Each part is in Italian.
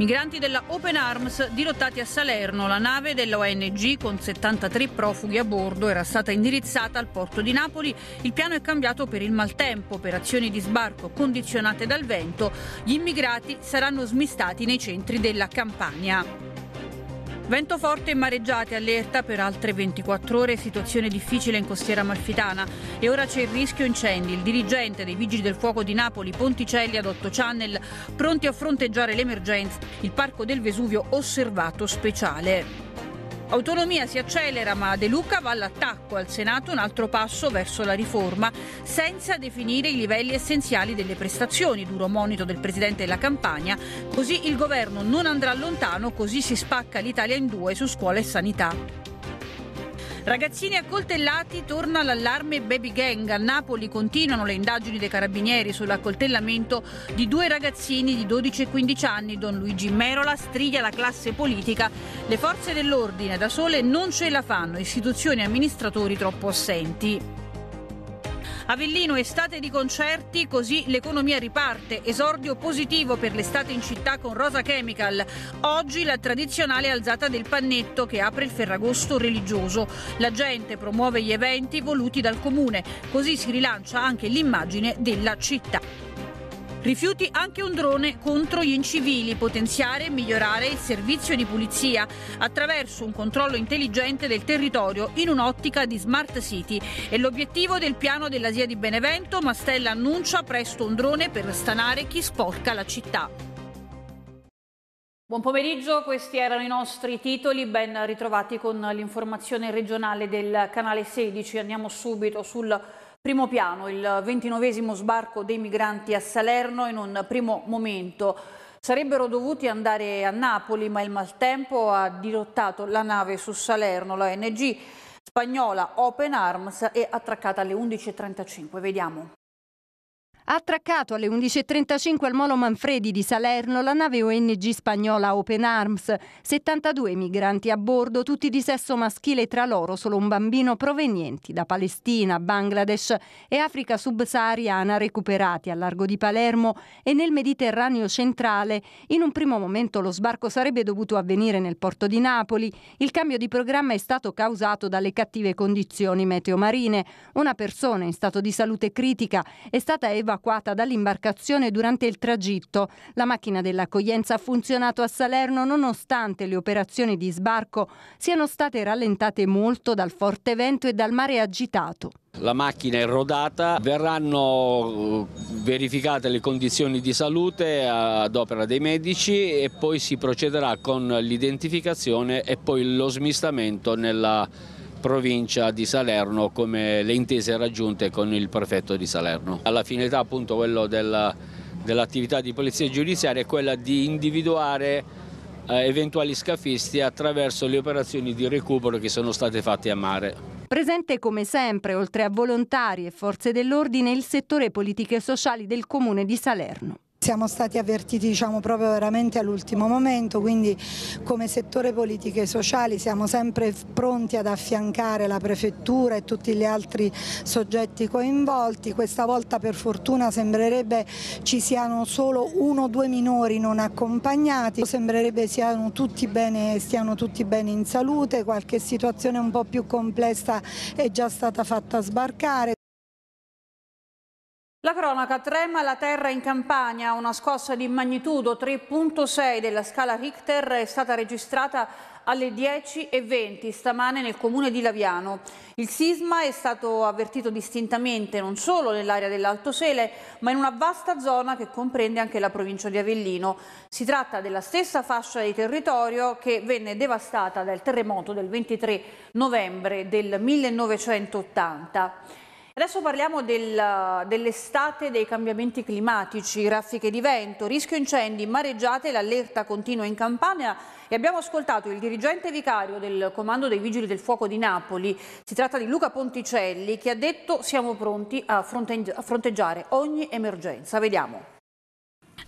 Migranti della Open Arms dirottati a Salerno, la nave dell'ONG con 73 profughi a bordo era stata indirizzata al porto di Napoli. Il piano è cambiato per il maltempo, per azioni di sbarco condizionate dal vento. Gli immigrati saranno smistati nei centri della Campania. Vento forte e mareggiate, allerta per altre 24 ore, situazione difficile in costiera malfitana. E ora c'è il rischio incendi. Il dirigente dei Vigili del Fuoco di Napoli, Ponticelli ad 8 Channel, pronti a fronteggiare l'emergenza. Il Parco del Vesuvio osservato speciale. Autonomia si accelera ma De Luca va all'attacco al Senato un altro passo verso la riforma senza definire i livelli essenziali delle prestazioni, duro monito del Presidente della Campania, così il governo non andrà lontano, così si spacca l'Italia in due su scuola e sanità. Ragazzini accoltellati, torna l'allarme baby gang. A Napoli continuano le indagini dei carabinieri sull'accoltellamento di due ragazzini di 12 e 15 anni. Don Luigi Merola striglia la classe politica. Le forze dell'ordine da sole non ce la fanno, istituzioni e amministratori troppo assenti. Avellino estate di concerti, così l'economia riparte. Esordio positivo per l'estate in città con Rosa Chemical. Oggi la tradizionale alzata del pannetto che apre il ferragosto religioso. La gente promuove gli eventi voluti dal comune, così si rilancia anche l'immagine della città. Rifiuti anche un drone contro gli incivili, potenziare e migliorare il servizio di pulizia attraverso un controllo intelligente del territorio in un'ottica di smart city. È l'obiettivo del piano dell'Asia di Benevento, Mastella annuncia presto un drone per stanare chi sporca la città. Buon pomeriggio, questi erano i nostri titoli, ben ritrovati con l'informazione regionale del canale 16. Andiamo subito sul Primo piano, il ventinovesimo sbarco dei migranti a Salerno in un primo momento. Sarebbero dovuti andare a Napoli, ma il maltempo ha dirottato la nave su Salerno. La NG spagnola Open Arms è attraccata alle 11.35. Vediamo ha attraccato alle 11.35 al Molo Manfredi di Salerno la nave ONG spagnola Open Arms, 72 migranti a bordo, tutti di sesso maschile tra loro solo un bambino provenienti da Palestina, Bangladesh e Africa subsahariana recuperati a largo di Palermo e nel Mediterraneo centrale. In un primo momento lo sbarco sarebbe dovuto avvenire nel porto di Napoli. Il cambio di programma è stato causato dalle cattive condizioni meteo marine. Una persona in stato di salute critica è stata evacuata evacuata dall'imbarcazione durante il tragitto. La macchina dell'accoglienza ha funzionato a Salerno nonostante le operazioni di sbarco siano state rallentate molto dal forte vento e dal mare agitato. La macchina è rodata, verranno eh, verificate le condizioni di salute ad opera dei medici e poi si procederà con l'identificazione e poi lo smistamento nella provincia di Salerno come le intese raggiunte con il prefetto di Salerno. Alla finalità appunto quello dell'attività di polizia giudiziaria è quella di individuare eh, eventuali scafisti attraverso le operazioni di recupero che sono state fatte a mare. Presente come sempre, oltre a volontari e forze dell'ordine, il settore politiche e sociali del comune di Salerno. Siamo stati avvertiti diciamo, proprio veramente all'ultimo momento, quindi come settore politiche e sociali siamo sempre pronti ad affiancare la prefettura e tutti gli altri soggetti coinvolti. Questa volta per fortuna sembrerebbe ci siano solo uno o due minori non accompagnati, sembrerebbe siano tutti bene, stiano tutti bene in salute, qualche situazione un po' più complessa è già stata fatta sbarcare. La cronaca trema la terra in Campania, una scossa di magnitudo 3.6 della scala Richter è stata registrata alle 10.20 stamane nel comune di Laviano. Il sisma è stato avvertito distintamente non solo nell'area dell'Alto Sele, ma in una vasta zona che comprende anche la provincia di Avellino. Si tratta della stessa fascia di territorio che venne devastata dal terremoto del 23 novembre del 1980. Adesso parliamo del, dell'estate dei cambiamenti climatici, raffiche di vento, rischio incendi, mareggiate, l'allerta continua in Campania e abbiamo ascoltato il dirigente vicario del Comando dei Vigili del Fuoco di Napoli, si tratta di Luca Ponticelli, che ha detto siamo pronti a fronteggiare ogni emergenza. Vediamo.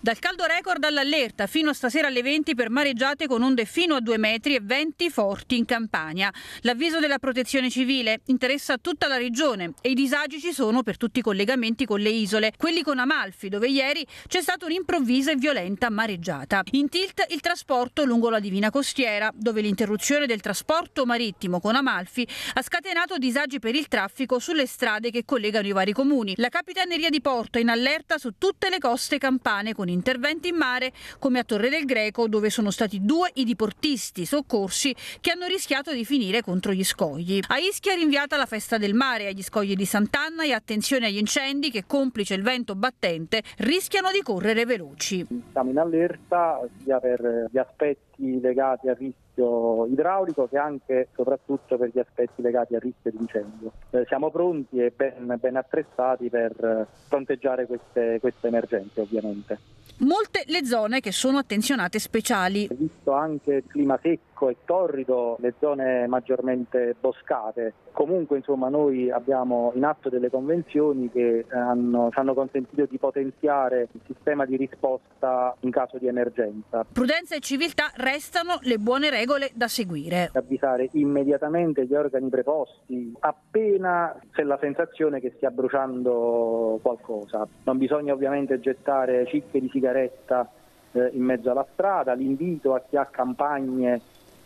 Dal caldo record all'allerta, fino a stasera alle 20 per mareggiate con onde fino a 2 metri e venti forti in Campania. L'avviso della protezione civile interessa tutta la regione e i disagi ci sono per tutti i collegamenti con le isole, quelli con Amalfi, dove ieri c'è stata un'improvvisa e violenta mareggiata. In tilt il trasporto lungo la Divina Costiera, dove l'interruzione del trasporto marittimo con Amalfi ha scatenato disagi per il traffico sulle strade che collegano i vari comuni. La capitaneria di Porto è in allerta su tutte le coste campane con i interventi in mare come a Torre del Greco dove sono stati due i diportisti soccorsi che hanno rischiato di finire contro gli scogli. A Ischia è rinviata la festa del mare agli scogli di Sant'Anna e attenzione agli incendi che complice il vento battente rischiano di correre veloci. Siamo in allerta sia per gli aspetti aspetti legati al rischio idraulico che anche e soprattutto per gli aspetti legati al rischio di incendio. Eh, siamo pronti e ben, ben attrezzati per eh, fronteggiare queste, queste emergenze ovviamente. Molte le zone che sono attenzionate speciali. Visto anche il clima secco e torrido, le zone maggiormente boscate. Comunque, insomma, noi abbiamo in atto delle convenzioni che eh, hanno, ci hanno consentito di potenziare il sistema di risposta in caso di emergenza. Prudenza e civiltà restano restano le buone regole da seguire. Avvisare immediatamente gli organi preposti appena c'è la sensazione che stia bruciando qualcosa. Non bisogna ovviamente gettare cicche di sigaretta eh, in mezzo alla strada, l'invito a chi ha campagne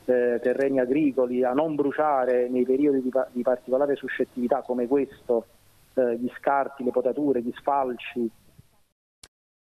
eh, terreni agricoli a non bruciare nei periodi di, di particolare suscettività come questo eh, gli scarti, le potature, gli sfalci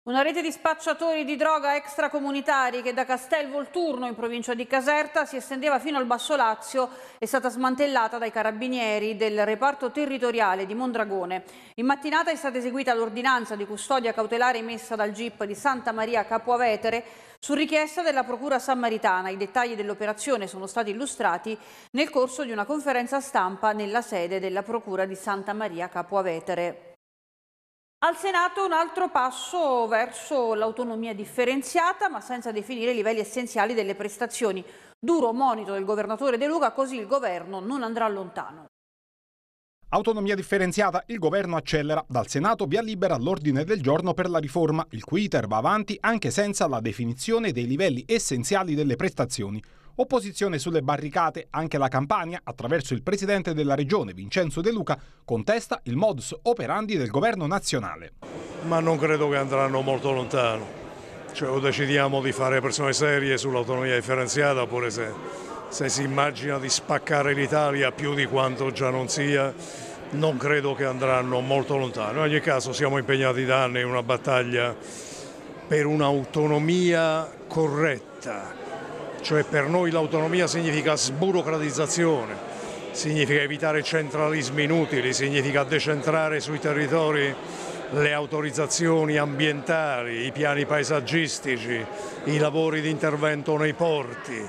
una rete di spacciatori di droga extracomunitari che da Castel Volturno in provincia di Caserta si estendeva fino al Basso Lazio è stata smantellata dai carabinieri del reparto territoriale di Mondragone. In mattinata è stata eseguita l'ordinanza di custodia cautelare emessa dal GIP di Santa Maria Capuavetere su richiesta della Procura Sammaritana. I dettagli dell'operazione sono stati illustrati nel corso di una conferenza stampa nella sede della Procura di Santa Maria Capuavetere. Al Senato un altro passo verso l'autonomia differenziata, ma senza definire i livelli essenziali delle prestazioni. Duro monito del governatore De Luca, così il governo non andrà lontano. Autonomia differenziata, il governo accelera. Dal Senato via libera l'ordine del giorno per la riforma, il cui iter va avanti anche senza la definizione dei livelli essenziali delle prestazioni. Opposizione sulle barricate, anche la Campania, attraverso il presidente della regione Vincenzo De Luca, contesta il modus operandi del governo nazionale. Ma non credo che andranno molto lontano. Cioè, o decidiamo di fare persone serie sull'autonomia differenziata oppure se, se si immagina di spaccare l'Italia più di quanto già non sia non credo che andranno molto lontano. In ogni caso siamo impegnati da anni in una battaglia per un'autonomia corretta, cioè per noi l'autonomia significa sburocratizzazione, significa evitare centralismi inutili, significa decentrare sui territori le autorizzazioni ambientali, i piani paesaggistici, i lavori di intervento nei porti,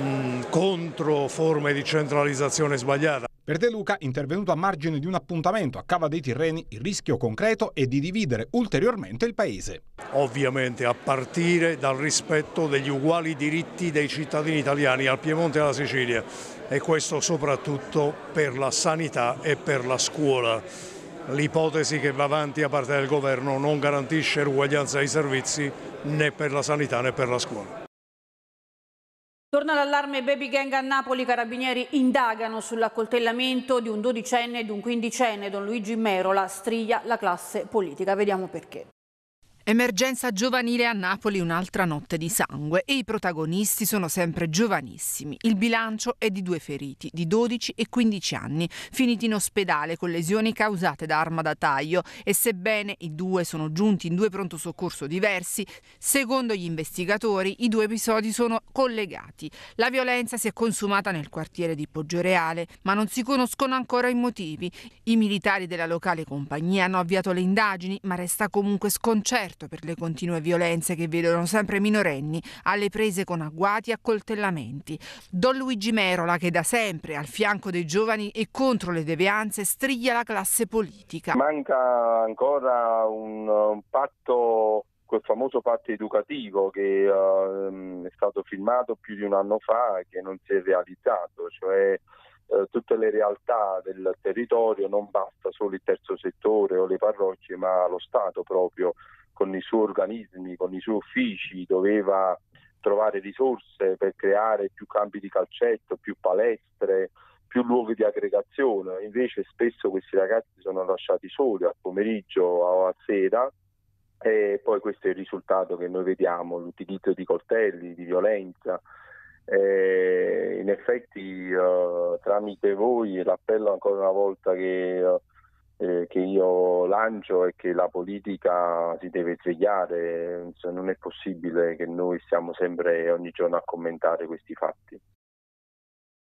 mm, contro forme di centralizzazione sbagliata. Per De Luca, intervenuto a margine di un appuntamento a Cava dei Tirreni, il rischio concreto è di dividere ulteriormente il Paese. Ovviamente a partire dal rispetto degli uguali diritti dei cittadini italiani al Piemonte e alla Sicilia e questo soprattutto per la sanità e per la scuola. L'ipotesi che va avanti a parte del governo non garantisce l'uguaglianza dei servizi né per la sanità né per la scuola. Torna l'allarme baby gang a Napoli, i carabinieri indagano sull'accoltellamento di un dodicenne e di un quindicenne, Don Luigi Merola, striglia la classe politica. Vediamo perché. Emergenza giovanile a Napoli, un'altra notte di sangue e i protagonisti sono sempre giovanissimi. Il bilancio è di due feriti, di 12 e 15 anni, finiti in ospedale con lesioni causate da arma da taglio e sebbene i due sono giunti in due pronto soccorso diversi, secondo gli investigatori i due episodi sono collegati. La violenza si è consumata nel quartiere di Poggioreale, ma non si conoscono ancora i motivi. I militari della locale compagnia hanno avviato le indagini, ma resta comunque sconcerto certo per le continue violenze che vedono sempre minorenni alle prese con agguati e accoltellamenti. Don Luigi Merola, che da sempre al fianco dei giovani e contro le devianze, striglia la classe politica. Manca ancora un, un patto quel famoso patto educativo che uh, è stato firmato più di un anno fa e che non si è realizzato, cioè uh, tutte le realtà del territorio non basta solo il terzo settore o le parrocchie, ma lo Stato proprio con i suoi organismi, con i suoi uffici, doveva trovare risorse per creare più campi di calcetto, più palestre, più luoghi di aggregazione. Invece spesso questi ragazzi sono lasciati soli al pomeriggio o a sera e poi questo è il risultato che noi vediamo, l'utilizzo di coltelli, di violenza. E in effetti eh, tramite voi l'appello ancora una volta che eh, eh, che io lancio è che la politica si deve svegliare, non è possibile che noi stiamo sempre ogni giorno a commentare questi fatti.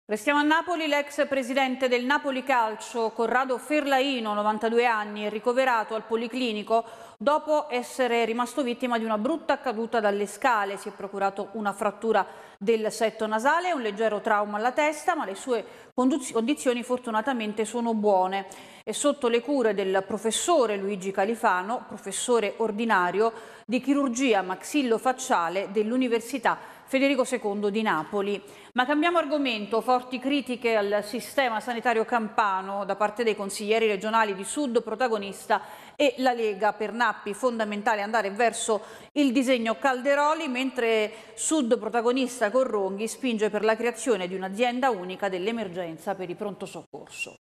Restiamo a Napoli, l'ex presidente del Napoli Calcio, Corrado Ferlaino, 92 anni, è ricoverato al Policlinico dopo essere rimasto vittima di una brutta caduta dalle scale. Si è procurato una frattura del setto nasale, un leggero trauma alla testa, ma le sue condizioni fortunatamente sono buone e sotto le cure del professore Luigi Califano, professore ordinario di chirurgia maxillofacciale dell'Università Federico II di Napoli. Ma cambiamo argomento, forti critiche al sistema sanitario campano da parte dei consiglieri regionali di Sud, protagonista e la Lega per Nappi, fondamentale andare verso il disegno Calderoli, mentre Sud, protagonista Corronghi spinge per la creazione di un'azienda unica dell'emergenza per il pronto soccorso.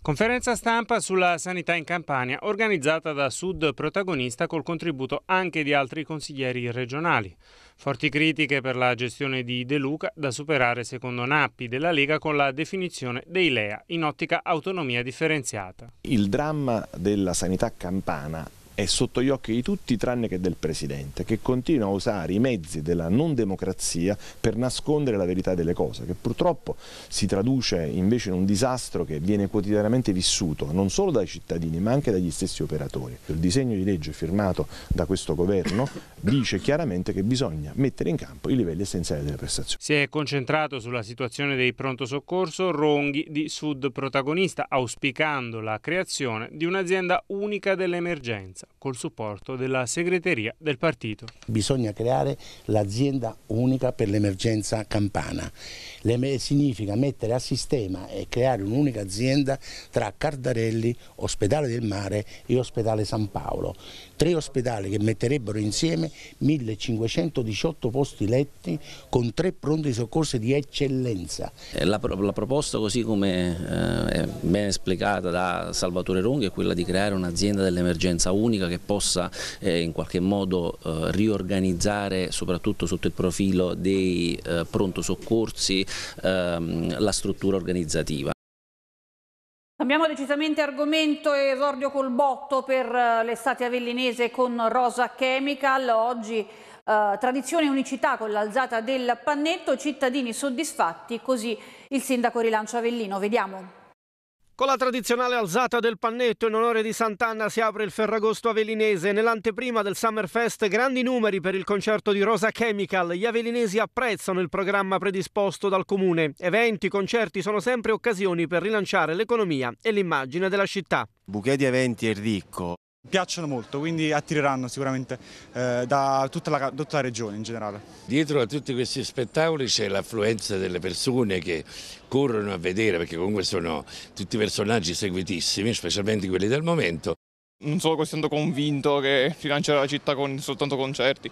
Conferenza stampa sulla sanità in Campania organizzata da Sud protagonista col contributo anche di altri consiglieri regionali. Forti critiche per la gestione di De Luca da superare secondo Nappi della Lega con la definizione dei LEA in ottica autonomia differenziata. Il dramma della sanità campana è sotto gli occhi di tutti tranne che del Presidente, che continua a usare i mezzi della non democrazia per nascondere la verità delle cose, che purtroppo si traduce invece in un disastro che viene quotidianamente vissuto non solo dai cittadini ma anche dagli stessi operatori. Il disegno di legge firmato da questo governo dice chiaramente che bisogna mettere in campo i livelli essenziali delle prestazioni. Si è concentrato sulla situazione dei pronto soccorso Ronghi di Sud protagonista, auspicando la creazione di un'azienda unica dell'emergenza col supporto della segreteria del partito. Bisogna creare l'azienda unica per l'emergenza campana. Le significa mettere a sistema e creare un'unica azienda tra Cardarelli, Ospedale del Mare e Ospedale San Paolo tre ospedali che metterebbero insieme 1518 posti letti con tre pronti soccorsi di eccellenza. Eh, la, la proposta così come eh, ben esplicata da Salvatore Ronghi è quella di creare un'azienda dell'emergenza unica che possa eh, in qualche modo eh, riorganizzare soprattutto sotto il profilo dei eh, pronto soccorsi ehm, la struttura organizzativa. Cambiamo decisamente argomento e esordio col botto per eh, l'estate avellinese con Rosa Chemical. Oggi eh, tradizione e unicità con l'alzata del pannetto, cittadini soddisfatti, così il sindaco rilancia Avellino. Vediamo. Con la tradizionale alzata del pannetto in onore di Sant'Anna si apre il Ferragosto Avelinese. Nell'anteprima del Summerfest grandi numeri per il concerto di Rosa Chemical. Gli avelinesi apprezzano il programma predisposto dal comune. Eventi, concerti sono sempre occasioni per rilanciare l'economia e l'immagine della città. Bouquet di eventi è ricco, Piacciono molto, quindi attireranno sicuramente eh, da, tutta la, tutta la regione in generale. Dietro a tutti questi spettacoli c'è l'affluenza delle persone che corrono a vedere, perché comunque sono tutti personaggi seguitissimi, specialmente quelli del momento. Non solo questo, sono convinto che rilancerà la città con soltanto concerti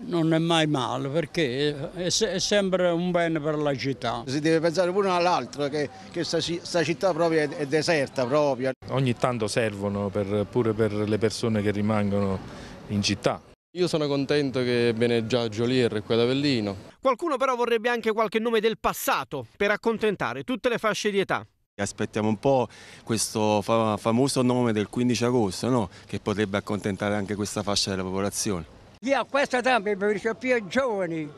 non è mai male perché è, è, sempre un bene per la città. Si deve pensare pure all'altro, che questa città proprio è, è, deserta proprio. Ogni tanto servono per, pure per le persone che rimangono in città. Io sono contento che Beneggia Jolier è qua ad Avellino. Qualcuno però vorrebbe anche qualche nome del passato per accontentare tutte le fasce di età. Aspettiamo un po' questo famoso nome del 15 agosto, no? che potrebbe accontentare anche questa fascia della popolazione. Io a questa età mi preferisco più giovani,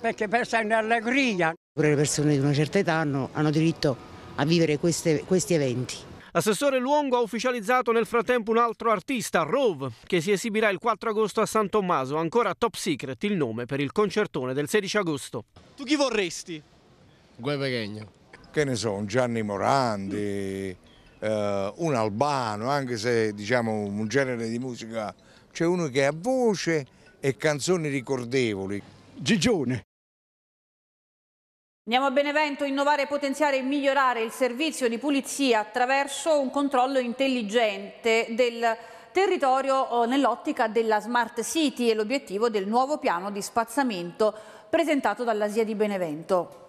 perché in allegria. Pure le persone di una certa età hanno, hanno diritto a vivere queste, questi eventi. L'assessore Luongo ha ufficializzato nel frattempo un altro artista, Rove, che si esibirà il 4 agosto a San Tommaso, ancora top secret il nome per il concertone del 16 agosto. Tu chi vorresti? Guai Pechegno. Che ne so, un Gianni Morandi, eh, un Albano, anche se diciamo un genere di musica, c'è uno che ha voce e canzoni ricordevoli. Gigione. Andiamo a Benevento, innovare, potenziare e migliorare il servizio di pulizia attraverso un controllo intelligente del territorio eh, nell'ottica della Smart City e l'obiettivo del nuovo piano di spazzamento presentato dall'Asia di Benevento.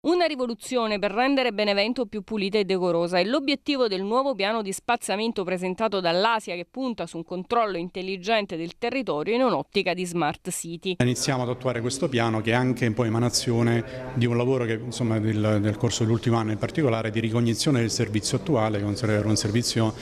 Una rivoluzione per rendere Benevento più pulita e decorosa è l'obiettivo del nuovo piano di spazzamento presentato dall'Asia che punta su un controllo intelligente del territorio in un'ottica di smart city. Iniziamo ad attuare questo piano che è anche un po' emanazione di un lavoro che insomma, del, del corso dell'ultimo anno in particolare di ricognizione del servizio attuale, che era un servizio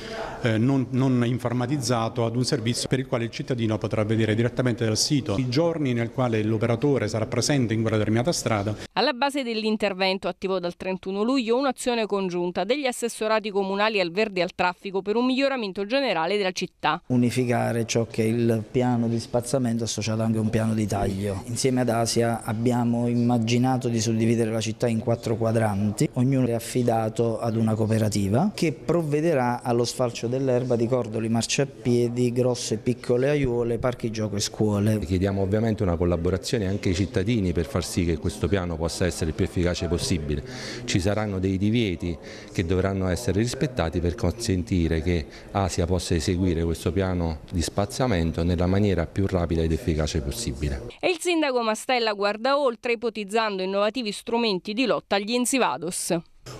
eh, non, non, informatizzato, ad un servizio per il quale il cittadino potrà vedere direttamente dal sito i giorni nel quale l'operatore sarà presente in quella determinata strada. Alla base dell'intervento intervento attivò dal 31 luglio un'azione congiunta degli assessorati comunali al verde e al traffico per un miglioramento generale della città. Unificare ciò che è il piano di spazzamento associato anche a un piano di taglio. Insieme ad Asia abbiamo immaginato di suddividere la città in quattro quadranti, ognuno è affidato ad una cooperativa che provvederà allo sfalcio dell'erba di cordoli, marciapiedi, grosse e piccole aiuole, parchi gioco e scuole. Chiediamo ovviamente una collaborazione anche ai cittadini per far sì che questo piano possa essere più efficace efficace possibile. Ci saranno dei divieti che dovranno essere rispettati per consentire che Asia possa eseguire questo piano di spazzamento nella maniera più rapida ed efficace possibile. E il sindaco Mastella guarda oltre ipotizzando innovativi strumenti di lotta agli insivados.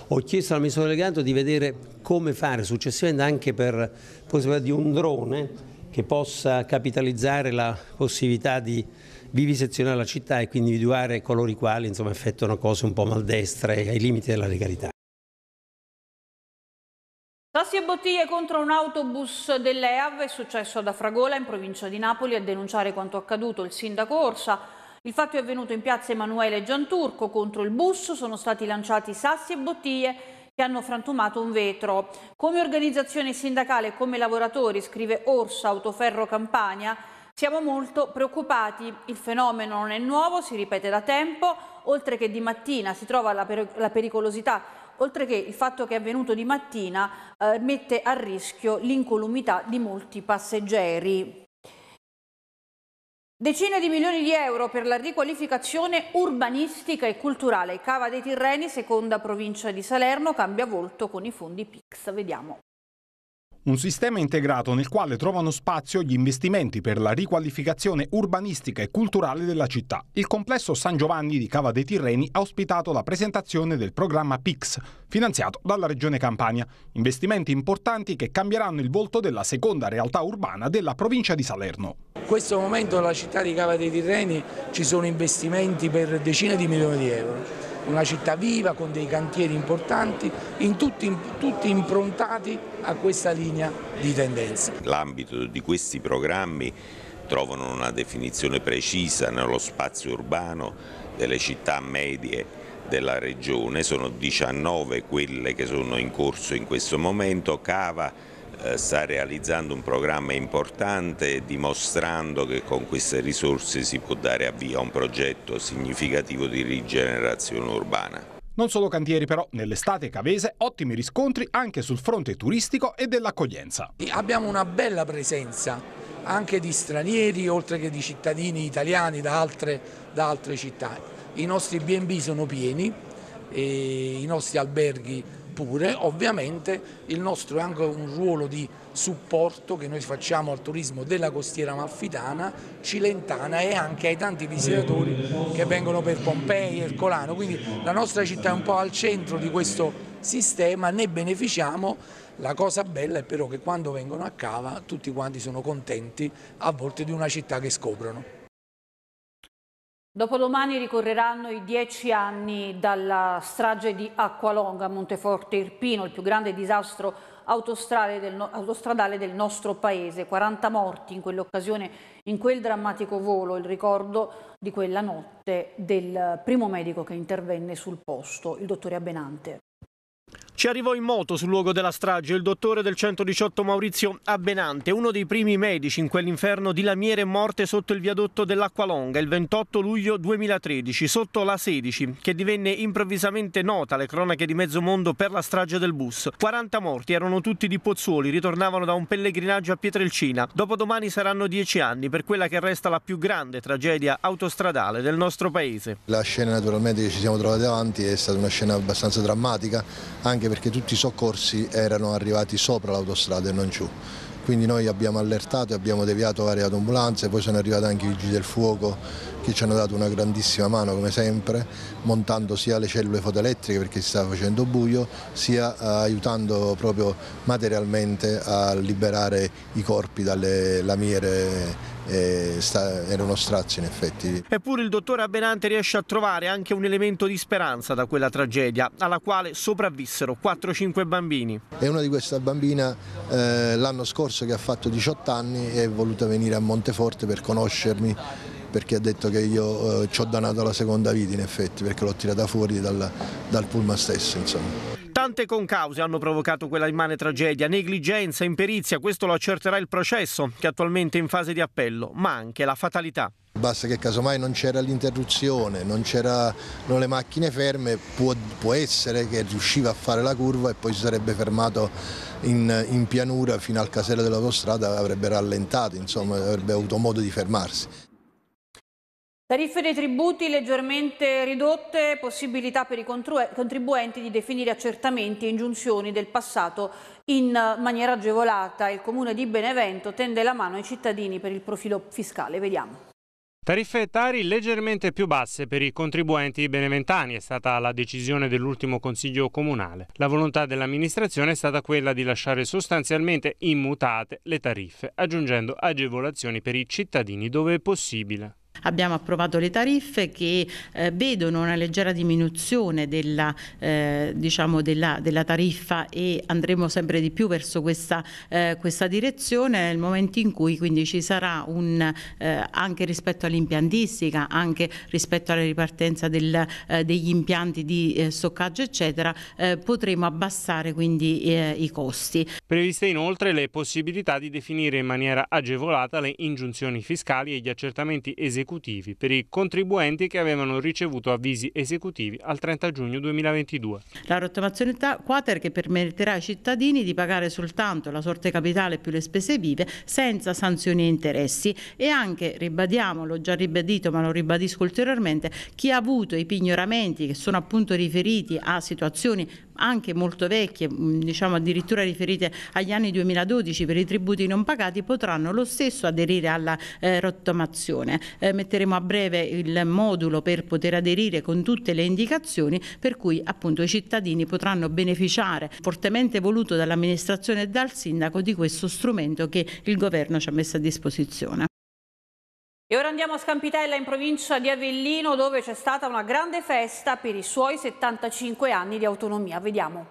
Ho chiesto al Ministro delegato di vedere come fare successivamente anche per possibilità di un drone che possa capitalizzare la possibilità di vivisezionare la città e quindi individuare coloro i quali insomma, effettuano cose un po' maldestre ai limiti della legalità. Sassi e bottiglie contro un autobus dell'EAV è successo ad Afragola in provincia di Napoli a denunciare quanto accaduto il sindaco Orsa. Il fatto è avvenuto in piazza Emanuele Gianturco. Contro il bus sono stati lanciati sassi e bottiglie che hanno frantumato un vetro. Come organizzazione sindacale e come lavoratori, scrive Orsa Autoferro Campania, siamo molto preoccupati, il fenomeno non è nuovo, si ripete da tempo, oltre che di mattina si trova la, per la pericolosità, oltre che il fatto che è avvenuto di mattina eh, mette a rischio l'incolumità di molti passeggeri. Decine di milioni di euro per la riqualificazione urbanistica e culturale. Cava dei Tirreni, seconda provincia di Salerno, cambia volto con i fondi PIX. Vediamo. Un sistema integrato nel quale trovano spazio gli investimenti per la riqualificazione urbanistica e culturale della città. Il complesso San Giovanni di Cava dei Tirreni ha ospitato la presentazione del programma PIX, finanziato dalla Regione Campania. Investimenti importanti che cambieranno il volto della seconda realtà urbana della provincia di Salerno. In questo momento nella città di Cava dei Tirreni ci sono investimenti per decine di milioni di euro una città viva con dei cantieri importanti, in tutti, in, tutti improntati a questa linea di tendenza. L'ambito di questi programmi trovano una definizione precisa nello spazio urbano delle città medie della regione, sono 19 quelle che sono in corso in questo momento, Cava eh, sta realizzando un programma importante dimostrando che con queste risorse si può dare avvio a un progetto significativo di rigenerazione urbana. Non solo cantieri però, nell'estate cavese ottimi riscontri anche sul fronte turistico e dell'accoglienza. Abbiamo una bella presenza anche di stranieri oltre che di cittadini italiani da altre, da altre città. I nostri B&B sono pieni, e i nostri alberghi Eppure ovviamente il nostro è anche un ruolo di supporto che noi facciamo al turismo della costiera amalfitana, cilentana e anche ai tanti visitatori che vengono per Pompei, Ercolano, quindi la nostra città è un po' al centro di questo sistema, ne beneficiamo, la cosa bella è però che quando vengono a Cava tutti quanti sono contenti a volte di una città che scoprono. Dopodomani ricorreranno i dieci anni dalla strage di Acqualonga a Monteforte Irpino, il più grande disastro autostradale del nostro paese. 40 morti in quell'occasione, in quel drammatico volo, il ricordo di quella notte del primo medico che intervenne sul posto, il dottore Abenante. Ci arrivò in moto sul luogo della strage il dottore del 118 Maurizio Abbenante, uno dei primi medici in quell'inferno di lamiere morte sotto il viadotto dell'Acqua Longa il 28 luglio 2013, sotto la 16, che divenne improvvisamente nota alle cronache di mezzo mondo per la strage del bus. 40 morti erano tutti di Pozzuoli, ritornavano da un pellegrinaggio a Pietrelcina. Dopodomani saranno 10 anni per quella che resta la più grande tragedia autostradale del nostro paese. La scena naturalmente che ci siamo trovati davanti è stata una scena abbastanza drammatica, anche anche perché tutti i soccorsi erano arrivati sopra l'autostrada e non giù. Quindi noi abbiamo allertato e abbiamo deviato varie ambulanze, poi sono arrivati anche i vigili del fuoco che ci hanno dato una grandissima mano come sempre, montando sia le cellule fotoelettriche perché si stava facendo buio, sia eh, aiutando proprio materialmente a liberare i corpi dalle lamiere era uno strazio in effetti. Eppure il dottore Abenante riesce a trovare anche un elemento di speranza da quella tragedia, alla quale sopravvissero 4-5 bambini. È una di queste bambine eh, l'anno scorso che ha fatto 18 anni è voluta venire a Monteforte per conoscermi perché ha detto che io eh, ci ho donato la seconda vita in effetti perché l'ho tirata fuori dal, dal pullman stesso. Insomma. Tante concause hanno provocato quella immane tragedia, negligenza, imperizia, questo lo accerterà il processo che attualmente è in fase di appello, ma anche la fatalità. Basta che casomai non c'era l'interruzione, non c'erano le macchine ferme, può, può, essere che riusciva a fare la curva e poi si sarebbe fermato in, in pianura fino al casello dell'autostrada, avrebbe rallentato, insomma avrebbe avuto modo di fermarsi. Tariffe dei tributi leggermente ridotte, possibilità per i contribuenti di definire accertamenti e ingiunzioni del passato in maniera agevolata. Il comune di Benevento tende la mano ai cittadini per il profilo fiscale. Vediamo. Tariffe e tari leggermente più basse per i contribuenti beneventani è stata la decisione dell'ultimo Consiglio Comunale. La volontà dell'amministrazione è stata quella di lasciare sostanzialmente immutate le tariffe, aggiungendo agevolazioni per i cittadini dove è possibile. Abbiamo approvato le tariffe che eh, vedono una leggera diminuzione della, eh, diciamo della, della, tariffa e andremo sempre di più verso questa, eh, questa direzione nel momento in cui quindi ci sarà un, eh, anche rispetto all'impiantistica, anche rispetto alla ripartenza del, eh, degli impianti di eh, stoccaggio eccetera, potremo abbassare quindi i costi. Previste inoltre le possibilità di definire in maniera agevolata le ingiunzioni fiscali e gli accertamenti esecutivi esecutivi per i contribuenti che avevano ricevuto avvisi esecutivi al 30 giugno 2022. La rottamazione quater che permetterà ai cittadini di pagare soltanto la sorte capitale più le spese vive senza sanzioni e interessi e anche, ribadiamo, l'ho già ribadito ma lo ribadisco ulteriormente, chi ha avuto i pignoramenti che sono appunto riferiti a situazioni anche molto vecchie, mm, diciamo addirittura riferite agli anni 2012 per i tributi non pagati, potranno lo stesso aderire alla eh, rottamazione. Eh, metteremo a breve il modulo per poter aderire con tutte le indicazioni per cui appunto i cittadini potranno beneficiare, fortemente voluto dall'amministrazione e dal sindaco, di questo strumento che il governo ci ha messo a disposizione. E ora andiamo a Scampitella in provincia di Avellino dove c'è stata una grande festa per i suoi 75 anni di autonomia. Vediamo.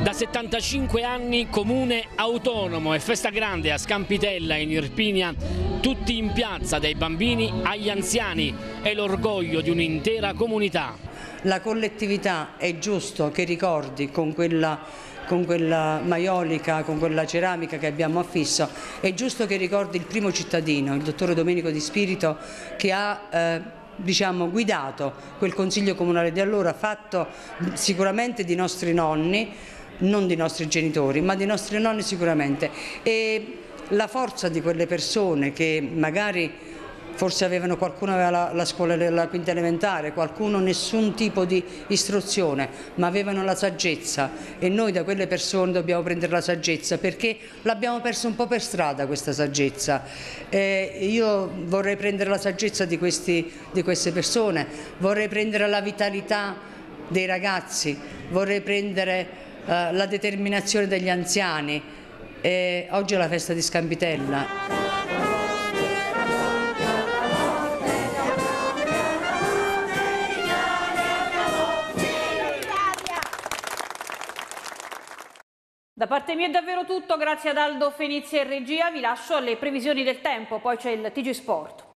Da 75 anni comune autonomo e festa grande a Scampitella in Irpinia, tutti in piazza dai bambini agli anziani, è l'orgoglio di un'intera comunità. La collettività è giusto che ricordi con quella con quella maiolica, con quella ceramica che abbiamo affisso. È giusto che ricordi il primo cittadino, il dottore Domenico Di Spirito, che ha... Eh, diciamo, guidato quel Consiglio Comunale di allora, fatto sicuramente di nostri nonni, non di nostri genitori, ma di nostri nonni sicuramente. E la forza di quelle persone che magari forse avevano, qualcuno aveva la, la scuola della quinta elementare, qualcuno nessun tipo di istruzione, ma avevano la saggezza e noi da quelle persone dobbiamo prendere la saggezza perché l'abbiamo persa un po' per strada questa saggezza. Eh, io vorrei prendere la saggezza di, questi, di queste persone, vorrei prendere la vitalità dei ragazzi, vorrei prendere eh, la determinazione degli anziani. Eh, oggi è la festa di Scambitella. Da parte mia è davvero tutto, grazie ad Aldo Fenizia e regia, vi lascio alle previsioni del tempo, poi c'è il TG Sport.